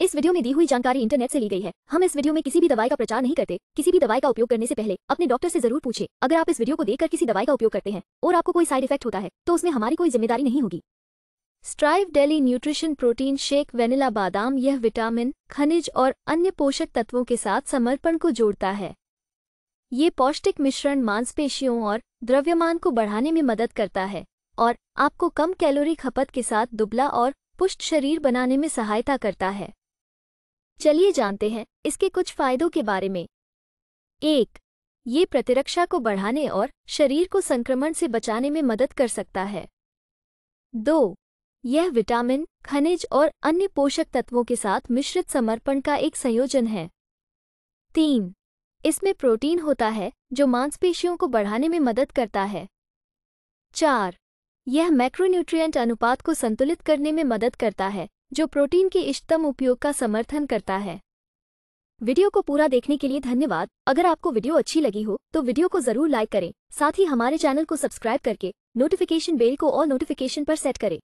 इस वीडियो में दी हुई जानकारी इंटरनेट से ली गई है हम इस वीडियो में किसी भी दवाई का प्रचार नहीं करते किसी भी दवाई का उपयोग करने से पहले अपने डॉक्टर से जरूर पूछे अगर आप इस वीडियो को देखकर किसी दवाई का उपयोग करते हैं और आपको कोई साइड इफेक्ट होता है तो उसमें हमारी कोई जिम्मेदारी नहीं होगी strive daily nutrition protein shake vanilla बादाम यह विटामिन खनिज और अन्य पोषक तत्वों के साथ समर्पण को जोड़ता है ये पौष्टिक मिश्रण मांसपेशियों और द्रव्यमान को बढ़ाने में मदद करता है और आपको कम कैलोरी खपत के साथ दुबला और पुष्ट शरीर बनाने में सहायता करता है चलिए जानते हैं इसके कुछ फायदों के बारे में एक ये प्रतिरक्षा को बढ़ाने और शरीर को संक्रमण से बचाने में मदद कर सकता है दो यह विटामिन खनिज और अन्य पोषक तत्वों के साथ मिश्रित समर्पण का एक संयोजन है तीन इसमें प्रोटीन होता है जो मांसपेशियों को बढ़ाने में मदद करता है चार यह मैक्रोन्यूट्रिएंट अनुपात को संतुलित करने में मदद करता है जो प्रोटीन के इष्टतम उपयोग का समर्थन करता है वीडियो को पूरा देखने के लिए धन्यवाद अगर आपको वीडियो अच्छी लगी हो तो वीडियो को जरूर लाइक करें साथ ही हमारे चैनल को सब्सक्राइब करके नोटिफिकेशन बेल को ऑल नोटिफिकेशन पर सेट करें